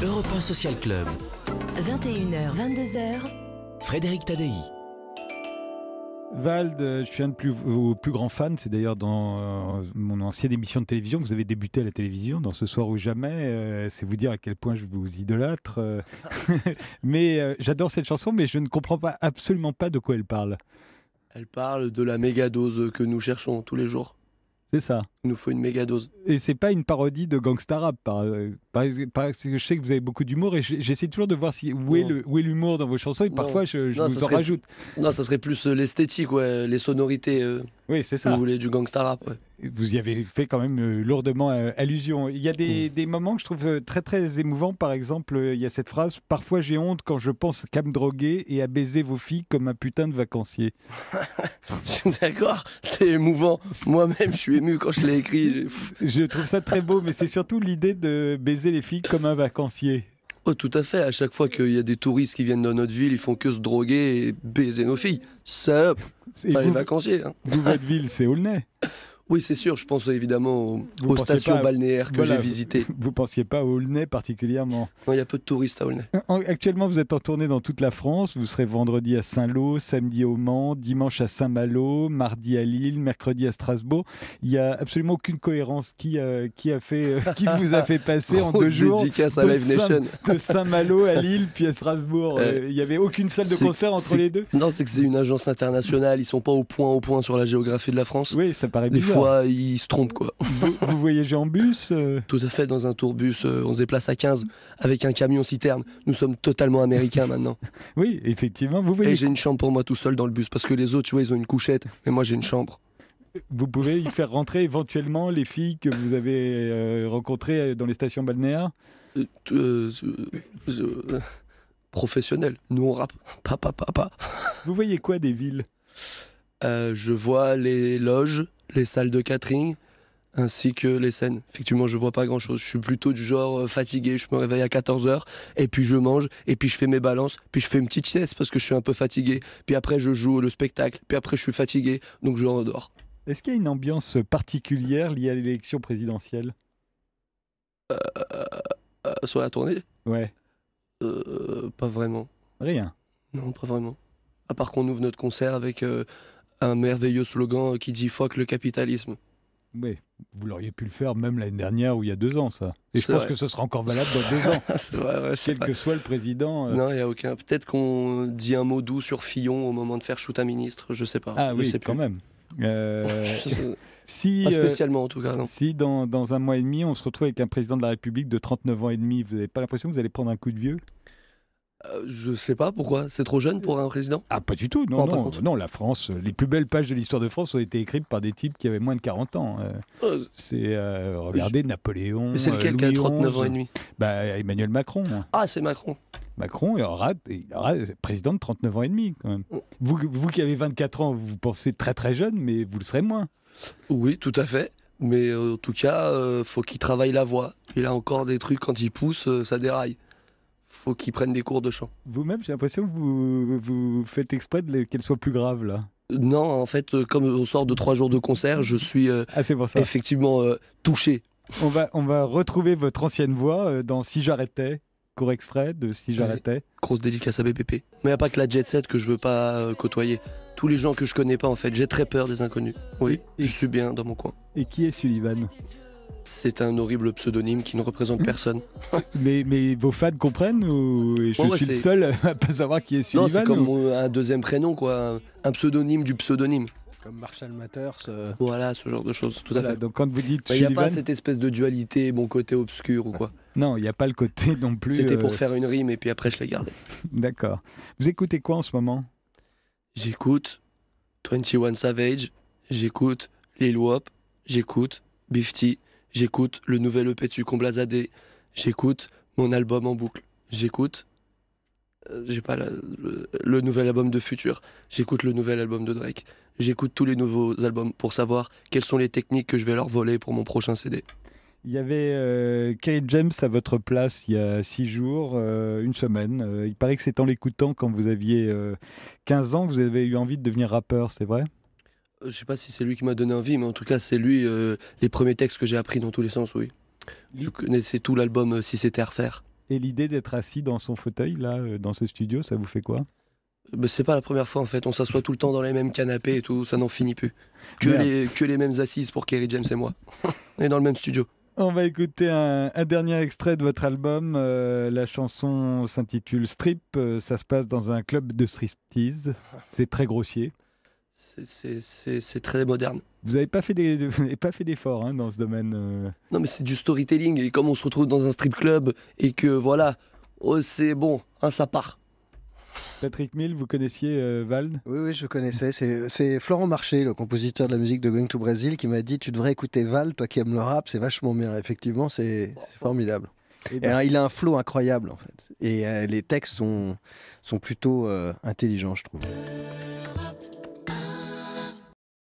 Europe Social Club. 21h, 22h. Frédéric Tadei. Vald, euh, je suis un de plus, vos plus grands fans. C'est d'ailleurs dans euh, mon ancienne émission de télévision vous avez débuté à la télévision, dans Ce soir ou jamais. Euh, c'est vous dire à quel point je vous idolâtre. mais j'adore cette chanson, mais je ne comprends pas absolument pas de quoi elle parle. Elle parle de la méga dose que nous cherchons tous les jours. C'est ça nous faut une méga dose. Et c'est pas une parodie de gangsta rap. Par, que je sais que vous avez beaucoup d'humour et j'essaie toujours de voir si, où, est où l'humour dans vos chansons et parfois je, vous en rajoute. Non, ça serait plus euh, l'esthétique, ouais, les sonorités. Euh, oui, c'est ça. Vous voulez du gangsta rap. Vous y avez fait quand même euh, lourdement allusion. Il y a des, mm. des, moments que je trouve très très émouvants. Par exemple, il y a cette phrase Parfois j'ai honte quand je pense qu'à me droguer et à baiser vos filles comme un putain de vacancier. je suis d'accord, c'est émouvant. Moi-même, je suis ému quand je l'ai je trouve ça très beau, mais c'est surtout l'idée de baiser les filles comme un vacancier. Oh, tout à fait. À chaque fois qu'il y a des touristes qui viennent dans notre ville, ils font que se droguer et baiser nos filles. Ça, Pas les vacanciers. Hein. votre ville, c'est Aulnay Oui, c'est sûr. Je pense évidemment aux, stations balnéaires que j'ai visitées. Vous ne pensiez pas à Aulnay particulièrement il y a peu de touristes à Aulnay. Euh, actuellement, vous êtes en tournée dans toute la France. Vous serez vendredi à Saint-Lô, samedi au Mans, dimanche à Saint-Malo, mardi à Lille, mercredi à Strasbourg. Il n'y a absolument aucune cohérence. Qui, euh, qui, a fait, euh, qui vous a fait passer en deux jours à de, Saint, malo à Lille puis à Strasbourg Il n'y avait aucune salle de concert entre les deux Non, c'est que c'est une agence internationale. Ils ne sont pas au point au point sur la géographie de la France. Oui, ça paraît bizarre se trompent. Quoi. Vous, voyagez en bus euh Tout à fait, dans un tourbus. Euh, on se déplace à 15 avec un camion citerne. Nous sommes totalement américains maintenant. Oui, effectivement. Vous voyez... Et j'ai une chambre pour moi tout seul dans le bus parce que les autres, tu vois, ils ont une couchette. Mais moi, j'ai une chambre vous pouvez y faire rentrer éventuellement les filles que vous avez euh, rencontrées dans les stations balnéaires Professionnels. Nous, on rappe. Papa, papa. Vous voyez quoi des villes euh, je vois les loges, les salles de catering, ainsi que les scènes. Effectivement, je vois pas grand chose. Je suis plutôt du genre euh, fatigué. Je me réveille à 14h et puis je mange et puis je fais mes balances. Puis je fais une petite sieste parce que je suis un peu fatigué. Puis après, je joue le spectacle. Puis après, je suis fatigué. Donc je redors. Est-ce qu'il y a une ambiance particulière liée à l'élection présidentielle euh, Sur la tournée Ouais. Euh, pas vraiment. Rien. Non, pas vraiment. À part qu'on ouvre notre concert avec un merveilleux slogan qui dit fuck le capitalisme. Oui, vous l'auriez pu le faire même l'année dernière ou il y a deux ans, ça. Et je pense que ce sera encore valable dans deux ans. quel que soit le président. Euh. Non, il n'y a aucun. Peut-être qu'on dit un mot doux sur Fillon au moment de faire shoot un ministre, je sais pas. Ah oui, c'est quand même. Euh, si, pas euh, spécialement en tout cas. Si dans, dans, un mois et demi, on se retrouve avec un président de la République de 39 ans et demi, vous n'avez pas l'impression que vous allez prendre un coup de vieux euh, je sais pas pourquoi. C'est trop jeune pour un président Ah, pas du tout. Non, non, la France, les plus belles pages de l'histoire de France ont été écrites par des types qui avaient moins de 40 ans. Euh. Euh, c'est, regardez, Napoléon. Mais c'est lequel qui a 39 ans et demi bah, Emmanuel Macron. Ah, c'est Macron. Macron il aura, président de 39 ans et demi, quand même. Oh. Vous, vous qui avez 24 ans, vous pensez très très jeune, mais vous le serez moins. Oui, tout à fait. Mais en tout cas, faut qu'il travaille la voix. Il a encore des trucs, quand il pousse, ça déraille faut qu'ils prennent des cours de chant. Vous-même, j'ai l'impression que vous, vous faites exprès qu'elle soit plus grave là. Non, en fait, euh, comme on sort de trois jours de concert, je suis euh, ah, effectivement euh, touché. On va, on va retrouver votre ancienne voix dans Si j'arrêtais, court extrait de Si j'arrêtais. grosse dédicace à BPP. Mais il n'y a pas que la jet set que je veux pas côtoyer. Tous les gens que je connais pas, en fait, j'ai très peur des inconnus. Oui, je suis bien dans mon coin. Et qui est Sullivan c'est un horrible pseudonyme qui ne représente personne. mais, mais vos fans comprennent ou je suis le seul à pas savoir qui est Sullivan Non, c'est comme un deuxième prénom, quoi. Un pseudonyme du pseudonyme. Comme Marshall Mathers euh. Voilà, ce genre de choses, tout à fait. Donc quand vous dites Il n'y a pas cette espèce de dualité, Mon côté obscur ou quoi. Non, il n'y a pas le côté non plus. C'était pour euh, faire une rime et puis après je l'ai gardé. D'accord. Vous écoutez quoi en ce moment J'écoute 21 Savage, j'écoute Lil Wop, j'écoute Bifty, J'écoute le nouvel EP de Sucomblazadé. J'écoute mon album en boucle. J'écoute. Euh, j'ai pas le, nouvel album de Future. J'écoute le nouvel album de Drake. J'écoute tous les nouveaux albums pour savoir quelles sont les techniques que je vais leur voler pour mon prochain CD. Il y avait euh, Kerry James à votre place il y a six jours, euh, une semaine. il paraît que c'est en l'écoutant quand vous aviez 15 ans vous avez eu envie de devenir rappeur, c'est vrai je sais pas si c'est lui qui m'a donné envie, mais en tout cas, c'est lui euh, les premiers textes que j'ai appris dans tous les sens, oui. Je connaissais tout l'album euh, Si c'était à refaire. Et l'idée d'être assis dans son fauteuil, là, euh, dans ce studio, ça vous fait quoi Ce bah, C'est pas la première fois, en fait. On s'assoit tout le temps dans les mêmes canapés et tout, ça n'en finit plus. Que les, les mêmes assises pour Kerry James et moi. On est dans le même studio. On va écouter un, dernier extrait de votre album. la chanson s'intitule Strip. ça se passe dans un club de striptease. C'est très grossier. C'est très moderne. Vous n'avez pas fait d'efforts hein, dans ce domaine euh. Non, mais c'est du storytelling. Et comme on se retrouve dans un strip club et que voilà, oh, c'est bon, hein, ça part. Patrick Mill, vous connaissiez Valde euh, Vald Oui, oui, je connaissais. C'est Florent Marché, le compositeur de la musique de Going to Brazil, qui m'a dit Tu devrais écouter Vald, toi qui aimes le rap, c'est vachement bien. Effectivement, c'est formidable. Hein, ben- il a un flow incroyable, en fait. Et euh, les textes sont, sont plutôt intelligents, je trouve.